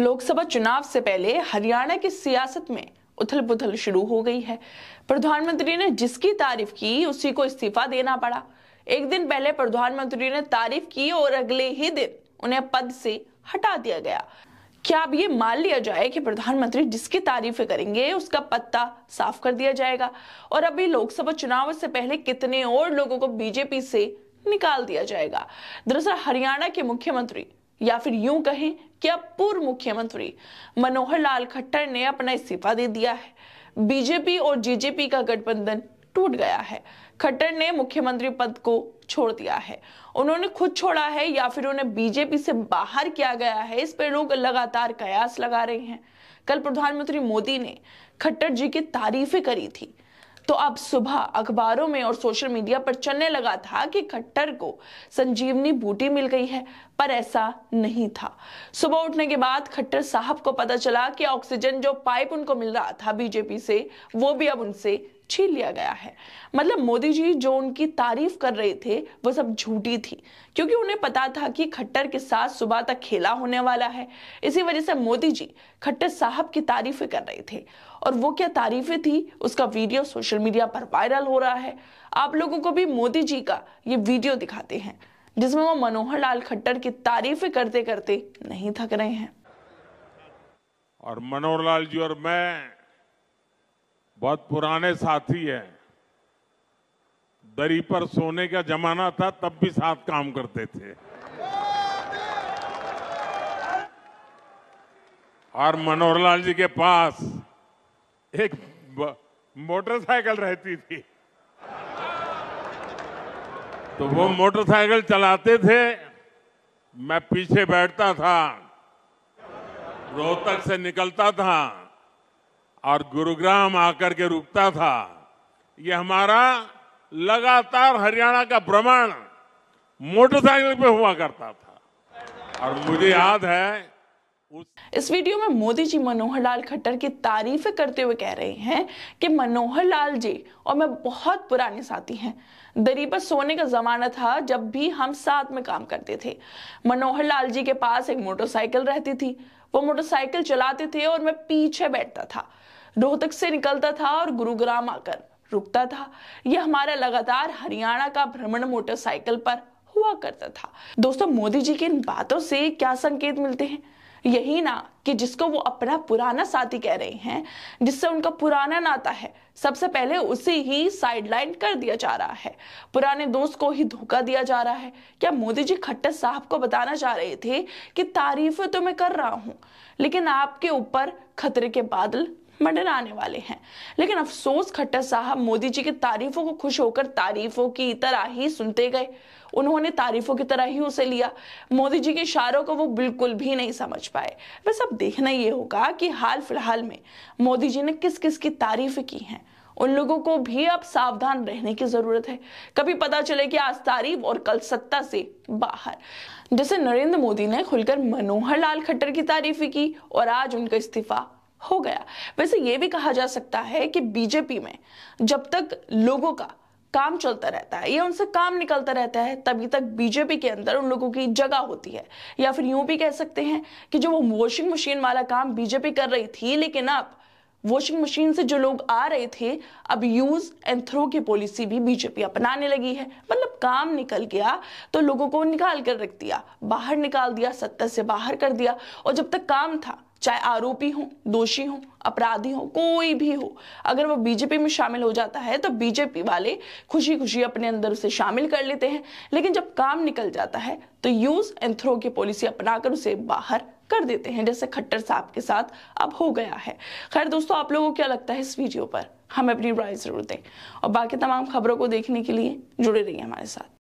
लोकसभा चुनाव से पहले हरियाणा की सियासत में उथल पुथल शुरू हो गई है प्रधानमंत्री ने जिसकी तारीफ की उसी को इस्तीफा देना पड़ा एक दिन पहले प्रधानमंत्री ने तारीफ की और अगले ही दिन उन्हें पद से हटा दिया गया क्या अब ये मान लिया जाए कि प्रधानमंत्री जिसकी तारीफ करेंगे उसका पत्ता साफ कर दिया जाएगा और अभी लोकसभा चुनाव से पहले कितने और लोगों को बीजेपी से निकाल दिया जाएगा दरअसल हरियाणा के मुख्यमंत्री या फिर यूं कहें कि अब पूर्व मुख्यमंत्री मनोहर लाल खट्टर ने अपना इस्तीफा दे दिया है बीजेपी और जेजेपी का गठबंधन टूट गया है खट्टर ने मुख्यमंत्री पद को छोड़ दिया है उन्होंने खुद छोड़ा है या फिर उन्हें बीजेपी से बाहर किया गया है इस पर लोग लगातार कयास लगा रहे हैं कल प्रधानमंत्री मोदी ने खट्टर जी की तारीफें करी थी तो अब सुबह अखबारों में और सोशल मीडिया पर चलने लगा था कि खट्टर को संजीवनी बूटी मिल गई है पर ऐसा नहीं था सुबह उठने के बाद खट्टर साहब को पता चला कि ऑक्सीजन जो पाइप उनको मिल रहा था बीजेपी से वो भी अब उनसे छीन लिया गया है मतलब मोदी जी जो उनकी तारीफ कर रहे थे वो सब झूठी थी क्योंकि उन्हें पता था कि खट्टर के साथ सुबह तक खेला होने वाला है इसी वजह से मोदी जी खट्टर साहब की तारीफ कर रहे थे और वो क्या तारीफें थी उसका वीडियो सोशल मीडिया पर वायरल हो रहा है आप लोगों को भी मोदी जी का ये वीडियो दिखाते हैं जिसमें वो मनोहर लाल खट्टर की तारीफ करते करते नहीं थक रहे हैं और मनोहर लाल जी और मैं बहुत पुराने साथी हैं दरी पर सोने का जमाना था तब भी साथ काम करते थे और मनोहर लाल जी के पास एक मोटरसाइकिल रहती थी तो वो मोटरसाइकिल चलाते थे मैं पीछे बैठता था रोहतक से निकलता था और गुरुग्राम आकर के रुकता था ये हमारा लगातार हरियाणा का भ्रमण मोटरसाइकिल पे हुआ करता था और मुझे याद है इस वीडियो में मोदी जी मनोहर लाल खट्टर की तारीफ करते हुए कह रहे हैं कि मनोहर लाल जी और मैं बहुत पुराने साथी हैं दरी पर सोने का जमाना था जब भी हम साथ में काम करते थे मनोहर लाल जी के पास एक मोटरसाइकिल रहती थी वो मोटरसाइकिल चलाते थे और मैं पीछे बैठता था रोहतक से निकलता था और गुरुग्राम आकर रुकता था यह हमारा लगातार हरियाणा का भ्रमण मोटरसाइकिल पर हुआ करता था दोस्तों मोदी जी की इन बातों से क्या संकेत मिलते हैं यही ना कि जिसको वो अपना पुराना साथी कह रहे हैं जिससे उनका पुराना नाता है सबसे पहले उसे ही साइडलाइन कर दिया जा रहा है पुराने दोस्त को ही धोखा दिया जा रहा है क्या मोदी जी खट्टर साहब को बताना चाह रहे थे कि तारीफ तो मैं कर रहा हूं लेकिन आपके ऊपर खतरे के बादल मर्डर आने वाले हैं लेकिन अफसोस खट्टर साहब मोदी जी की तारीफों को खुश होकर तारीफों की तरह ही सुनते गए उन्होंने तारीफों की तरह ही उसे लिया मोदी जी के इशारों को वो बिल्कुल भी नहीं समझ पाए बस अब देखना ये होगा कि हाल फिलहाल में मोदी जी ने किस किस की तारीफ की है उन लोगों को भी अब सावधान रहने की जरूरत है कभी पता चले कि आज तारीफ और कल सत्ता से बाहर जैसे नरेंद्र मोदी ने खुलकर मनोहर लाल खट्टर की तारीफ की और आज उनका इस्तीफा हो गया वैसे ये भी कहा जा सकता है कि बीजेपी में जब तक लोगों का काम चलता रहता है या उनसे काम निकलता रहता है तभी तक बीजेपी के अंदर उन लोगों की जगह होती है या फिर यूं भी कह सकते हैं कि जो वो वॉशिंग मशीन वाला काम बीजेपी कर रही थी लेकिन अब वॉशिंग मशीन से जो लोग आ रहे थे अब यूज एंड थ्रो की पॉलिसी भी बीजेपी अपनाने लगी है मतलब काम निकल गया तो लोगों को निकाल कर रख दिया बाहर निकाल दिया सत्ता से बाहर कर दिया और जब तक काम था चाहे आरोपी हो दोषी हो अपराधी हो कोई भी हो अगर वो बीजेपी में शामिल हो जाता है तो बीजेपी वाले खुशी खुशी अपने अंदर उसे शामिल कर लेते हैं लेकिन जब काम निकल जाता है तो यूज एंड थ्रो की पॉलिसी अपनाकर उसे बाहर कर देते हैं जैसे खट्टर साहब के साथ अब हो गया है खैर दोस्तों आप लोगों को क्या लगता है इस वीडियो पर हमें अपनी राय जरूर दें और बाकी तमाम खबरों को देखने के लिए जुड़े रहिए हमारे साथ